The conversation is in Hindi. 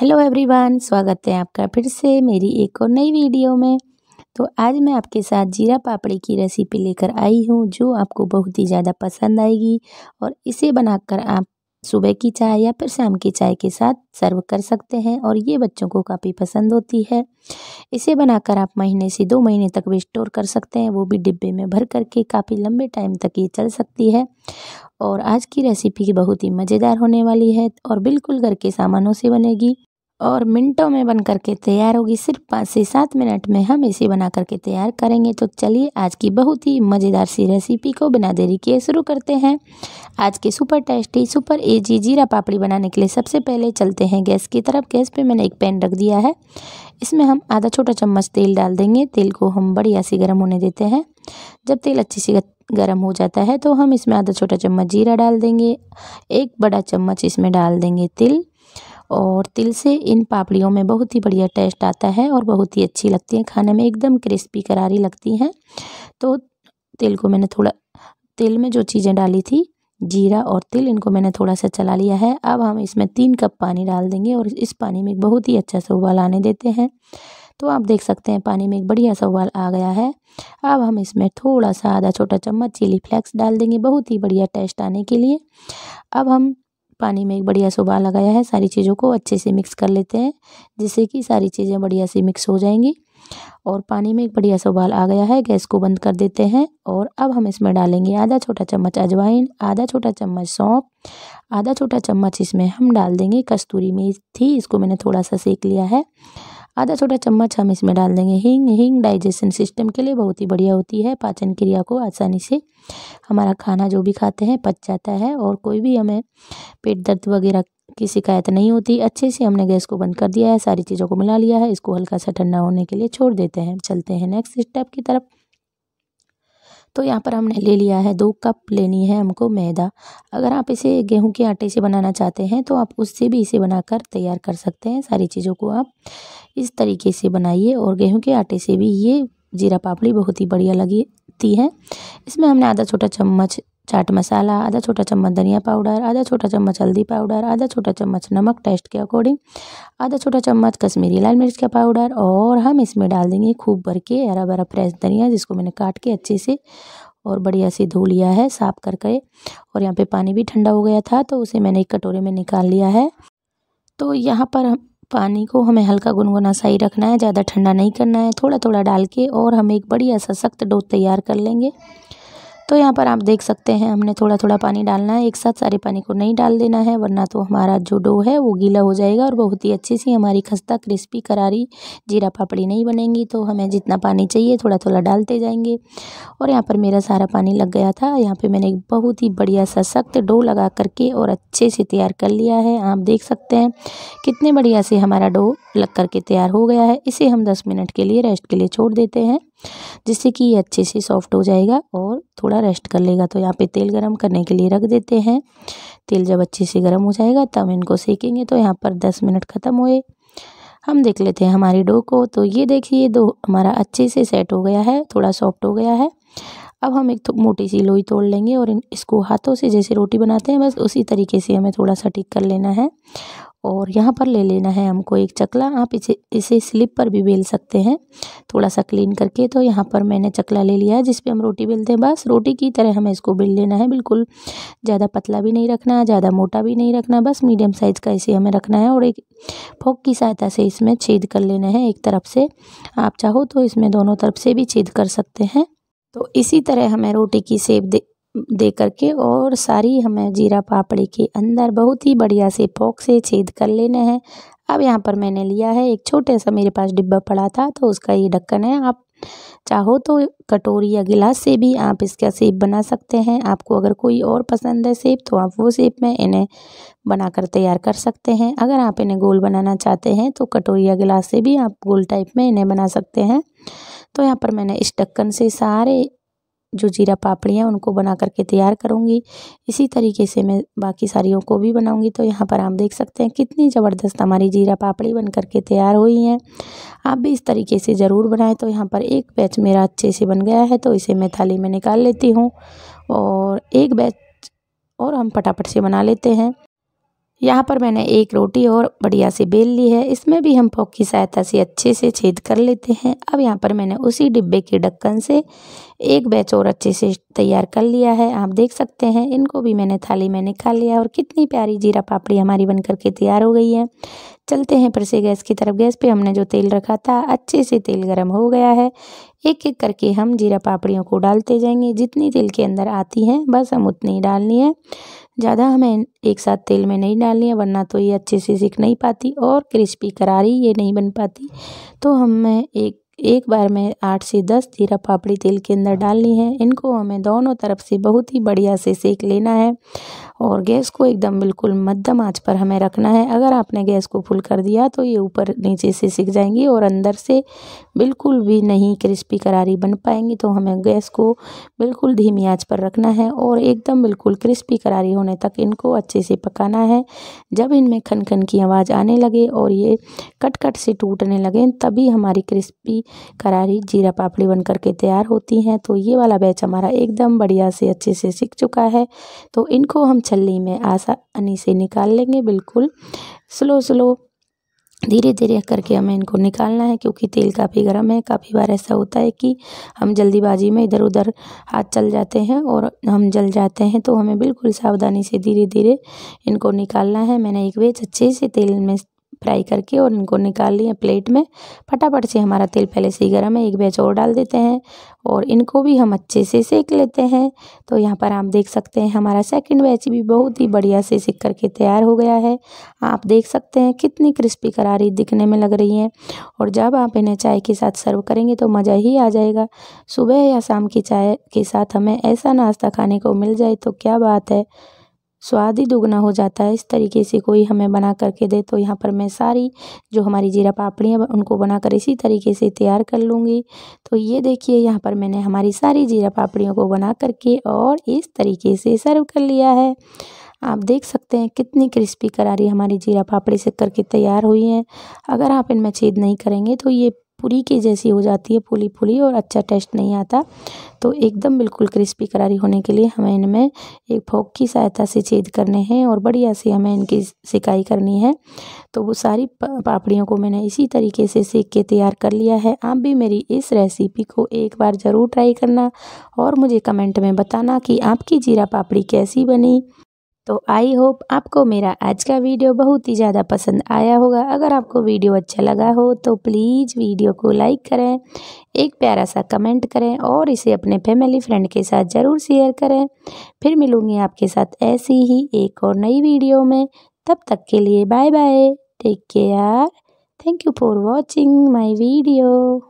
हेलो एवरीवन स्वागत है आपका फिर से मेरी एक और नई वीडियो में तो आज मैं आपके साथ जीरा पापड़ी की रेसिपी लेकर आई हूँ जो आपको बहुत ही ज़्यादा पसंद आएगी और इसे बनाकर आप सुबह की चाय या फिर शाम की चाय के साथ सर्व कर सकते हैं और ये बच्चों को काफ़ी पसंद होती है इसे बनाकर आप महीने से दो महीने तक भी स्टोर कर सकते हैं वो भी डिब्बे में भर करके काफ़ी लंबे टाइम तक ये चल सकती है और आज की रेसिपी बहुत ही मज़ेदार होने वाली है और बिल्कुल घर के सामानों से बनेगी और मिनटों में बनकर के तैयार होगी सिर्फ पाँच से सात मिनट में हम इसे बना करके तैयार करेंगे तो चलिए आज की बहुत ही मज़ेदार सी रेसिपी को बिना देरी किए शुरू करते हैं आज के सुपर टेस्टी सुपर एजी जीरा पापड़ी बनाने के लिए सबसे पहले चलते हैं गैस की तरफ गैस पे मैंने एक पैन रख दिया है इसमें हम आधा छोटा चम्मच तेल डाल देंगे तेल को हम बढ़िया से गर्म होने देते हैं जब तेल अच्छे से गर्म हो जाता है तो हम इसमें आधा छोटा चम्मच जीरा डाल देंगे एक बड़ा चम्मच इसमें डाल देंगे तिल और तिल से इन पापड़ियों में बहुत ही बढ़िया टेस्ट आता है और बहुत ही अच्छी लगती है खाने में एकदम क्रिस्पी करारी लगती हैं तो तिल को मैंने थोड़ा तिल में जो चीज़ें डाली थी जीरा और तिल इनको मैंने थोड़ा सा चला लिया है अब हम इसमें तीन कप पानी डाल देंगे और इस पानी में बहुत ही अच्छा सा उबाल आने देते हैं तो आप देख सकते हैं पानी में एक बढ़िया सा उबाल आ गया है अब हम इसमें थोड़ा सा आधा छोटा चम्मच चिली फ्लेक्स डाल देंगे बहुत ही बढ़िया टेस्ट आने के लिए अब हम पानी में एक बढ़िया से उबाल लगाया है सारी चीज़ों को अच्छे से मिक्स कर लेते हैं जिससे कि सारी चीज़ें बढ़िया से मिक्स हो जाएंगी और पानी में एक बढ़िया सा उबाल आ गया है गैस को बंद कर देते हैं और अब हम इसमें डालेंगे आधा छोटा चम्मच अजवाइन आधा छोटा चम्मच सौंप आधा छोटा चम्मच इसमें हम डाल देंगे कस्तूरी मेथी इसको मैंने थोड़ा सा सेक लिया है आधा छोटा चम्मच हम इसमें डाल देंगे हींग हींग डाइजेशन सिस्टम के लिए बहुत ही बढ़िया होती है पाचन क्रिया को आसानी से हमारा खाना जो भी खाते हैं पच जाता है और कोई भी हमें पेट दर्द वगैरह की शिकायत नहीं होती अच्छे से हमने गैस को बंद कर दिया है सारी चीज़ों को मिला लिया है इसको हल्का सा ठंडा होने के लिए छोड़ देते हैं चलते हैं नेक्स्ट स्टेप की तरफ तो यहाँ पर हमने ले लिया है दो कप लेनी है हमको मैदा अगर आप इसे गेहूं के आटे से बनाना चाहते हैं तो आप उससे भी इसे बनाकर तैयार कर सकते हैं सारी चीज़ों को आप इस तरीके से बनाइए और गेहूं के आटे से भी ये जीरा पापड़ी बहुत ही बढ़िया लगती है इसमें हमने आधा छोटा चम्मच चाट मसाला आधा छोटा चम्मच धनिया पाउडर आधा छोटा चम्मच हल्दी पाउडर आधा छोटा चम्मच नमक टेस्ट के अकॉर्डिंग आधा छोटा चम्मच कश्मीरी लाल मिर्च का पाउडर और हम इसमें डाल देंगे खूब भर के हरा भरा फ्रेश धनिया जिसको मैंने काट के अच्छे से और बढ़िया से धो लिया है साफ़ करके और यहाँ पे पानी भी ठंडा हो गया था तो उसे मैंने एक कटोरे में निकाल लिया है तो यहाँ पर हम पानी को हमें हल्का गुनगुना सा ही रखना है ज़्यादा ठंडा नहीं करना है थोड़ा थोड़ा डाल के और हम एक बढ़िया सा सख्त डो तैयार कर लेंगे तो यहाँ पर आप देख सकते हैं हमने थोड़ा थोड़ा पानी डालना है एक साथ सारे पानी को नहीं डाल देना है वरना तो हमारा जो डो है वो गीला हो जाएगा और बहुत ही अच्छी सी हमारी खस्ता क्रिस्पी करारी जीरा पापड़ी नहीं बनेंगी तो हमें जितना पानी चाहिए थोड़ा थोड़ा डालते जाएंगे और यहाँ पर मेरा सारा पानी लग गया था यहाँ पर मैंने एक बहुत ही बढ़िया सा सख्त डो लगा करके और अच्छे से तैयार कर लिया है आप देख सकते हैं कितने बढ़िया से हमारा डो लग करके तैयार हो गया है इसे हम दस मिनट के लिए रेस्ट के लिए छोड़ देते हैं जिससे कि ये अच्छे से सॉफ्ट हो जाएगा और थोड़ा रेस्ट कर लेगा तो यहाँ पे तेल गरम करने के लिए रख देते हैं तेल जब अच्छे से गर्म हो जाएगा तब इनको सेकेंगे तो यहाँ पर दस मिनट ख़त्म हुए हम देख लेते हैं हमारी डो को तो ये देखिए दो हमारा अच्छे से सेट हो गया है थोड़ा सॉफ्ट हो गया है अब हम एक मोटी सी लोई तोड़ लेंगे और इसको हाथों से जैसे रोटी बनाते हैं बस उसी तरीके से हमें थोड़ा सा टिक कर लेना है और यहाँ पर ले लेना है हमको एक चकला आप इसे इसे स्लिप पर भी बेल सकते हैं थोड़ा सा क्लीन करके तो यहाँ पर मैंने चकला ले लिया है जिस हम रोटी बेलते हैं बस रोटी की तरह हमें इसको बेल लेना है बिल्कुल ज़्यादा पतला भी नहीं रखना ज़्यादा मोटा भी नहीं रखना बस मीडियम साइज़ का इसे हमें रखना है और एक फोक की सहायता से इसमें छेद कर लेना है एक तरफ से आप चाहो तो इसमें दोनों तरफ से भी छेद कर सकते हैं तो इसी तरह हमें रोटी की सेप दे दे करके और सारी हमें जीरा पापड़ी के अंदर बहुत ही बढ़िया से पोक से छेद कर लेने हैं अब यहाँ पर मैंने लिया है एक छोटे सा मेरे पास डिब्बा पड़ा था तो उसका ये ढक्कन है आप चाहो तो कटोरी या गिलास से भी आप इसका सेप बना सकते हैं आपको अगर कोई और पसंद है सेप तो आप वो सेप में इन्हें बनाकर तैयार कर सकते हैं अगर आप इन्हें गोल बनाना चाहते हैं तो कटोरी या गिलास से भी आप गोल टाइप में इन्हें बना सकते हैं तो यहाँ पर मैंने इस ढक्कन से सारे जो जीरा पापड़ी हैं उनको बना करके तैयार करूँगी इसी तरीके से मैं बाकी सारियों को भी बनाऊँगी तो यहाँ पर आप देख सकते हैं कितनी ज़बरदस्त हमारी जीरा पापड़ी बन करके तैयार हुई हैं आप भी इस तरीके से ज़रूर बनाएं तो यहाँ पर एक बैच मेरा अच्छे से बन गया है तो इसे मैं थाली में निकाल लेती हूँ और एक बैच और हम फटाफट से बना लेते हैं यहाँ पर मैंने एक रोटी और बढ़िया से बेल ली है इसमें भी हम फोक की सहायता से अच्छे से छेद कर लेते हैं अब यहाँ पर मैंने उसी डिब्बे के ढक्कन से एक बैच और अच्छे से तैयार कर लिया है आप देख सकते हैं इनको भी मैंने थाली में निकाल लिया और कितनी प्यारी जीरा पापड़ी हमारी बन करके तैयार हो गई है चलते हैं फिर से गैस की तरफ गैस पर हमने जो तेल रखा था अच्छे से तेल गर्म हो गया है एक एक करके हम जीरा पापड़ियों को डालते जाएंगे जितनी तेल के अंदर आती हैं बस हम उतनी डालनी है ज़्यादा हमें एक साथ तेल में नहीं डालनी है वरना तो ये अच्छे से सीख नहीं पाती और क्रिस्पी करारी ये नहीं बन पाती तो हमें एक एक बार में आठ से दस जीरा पापड़ी तेल के अंदर डालनी है इनको हमें दोनों तरफ से बहुत ही बढ़िया से सेक लेना है और गैस को एकदम बिल्कुल मध्यम आंच पर हमें रखना है अगर आपने गैस को फुल कर दिया तो ये ऊपर नीचे से सिक जाएंगी और अंदर से बिल्कुल भी नहीं क्रिस्पी करारी बन पाएंगी तो हमें गैस को बिल्कुल धीमी आंच पर रखना है और एकदम बिल्कुल क्रिस्पी करारी होने तक इनको अच्छे से पकाना है जब इनमें खनखन की आवाज़ आने लगे और ये कट कट से टूटने लगें तभी हमारी क्रिस्पी करारी जीरा पापड़ी बनकर के तैयार होती हैं तो ये वाला बैच हमारा एकदम बढ़िया से अच्छे से सीख चुका है तो इनको हम छल्ली में आसानी से निकाल लेंगे बिल्कुल स्लो स्लो धीरे धीरे करके हमें इनको निकालना है क्योंकि तेल काफ़ी गर्म है काफ़ी बार ऐसा होता है कि हम जल्दीबाजी में इधर उधर हाथ चल जाते हैं और हम जल जाते हैं तो हमें बिल्कुल सावधानी से धीरे धीरे इनको निकालना है मैंने एक बेच अच्छे से तेल में फ्राई करके और इनको निकाल लिए प्लेट में फटाफट से हमारा तेल पहले से ही गर्म है एक बैच और डाल देते हैं और इनको भी हम अच्छे से सेक लेते हैं तो यहाँ पर आप देख सकते हैं हमारा सेकंड बैच भी बहुत ही बढ़िया से सिक करके तैयार हो गया है आप देख सकते हैं कितनी क्रिस्पी करारी दिखने में लग रही है और जब आप इन्हें चाय के साथ सर्व करेंगे तो मज़ा ही आ जाएगा सुबह या शाम की चाय के साथ हमें ऐसा नाश्ता खाने को मिल जाए तो क्या बात है स्वाद ही दुगना हो जाता है इस तरीके से कोई हमें बना करके दे तो यहाँ पर मैं सारी जो हमारी जीरा पापड़ी है उनको बनाकर इसी तरीके से तैयार कर लूँगी तो ये देखिए यहाँ पर मैंने हमारी सारी जीरा पापड़ियों को बना करके और इस तरीके से सर्व कर लिया है आप देख सकते हैं कितनी क्रिस्पी करारी हमारी जीरा पापड़ी से करके तैयार हुई है अगर आप इनमें छेद नहीं करेंगे तो ये पूरी के जैसी हो जाती है पूली पुली और अच्छा टेस्ट नहीं आता तो एकदम बिल्कुल क्रिस्पी करारी होने के लिए हमें इनमें एक फोक की सहायता से छेद करने हैं और बढ़िया से हमें इनकी सिकाई करनी है तो वो सारी पापड़ियों को मैंने इसी तरीके से सेक के तैयार कर लिया है आप भी मेरी इस रेसिपी को एक बार ज़रूर ट्राई करना और मुझे कमेंट में बताना कि आपकी जीरा पापड़ी कैसी बनी तो आई होप आपको मेरा आज का वीडियो बहुत ही ज़्यादा पसंद आया होगा अगर आपको वीडियो अच्छा लगा हो तो प्लीज़ वीडियो को लाइक करें एक प्यारा सा कमेंट करें और इसे अपने फैमिली फ्रेंड के साथ ज़रूर शेयर करें फिर मिलूँगी आपके साथ ऐसी ही एक और नई वीडियो में तब तक के लिए bye bye take care thank you for watching my video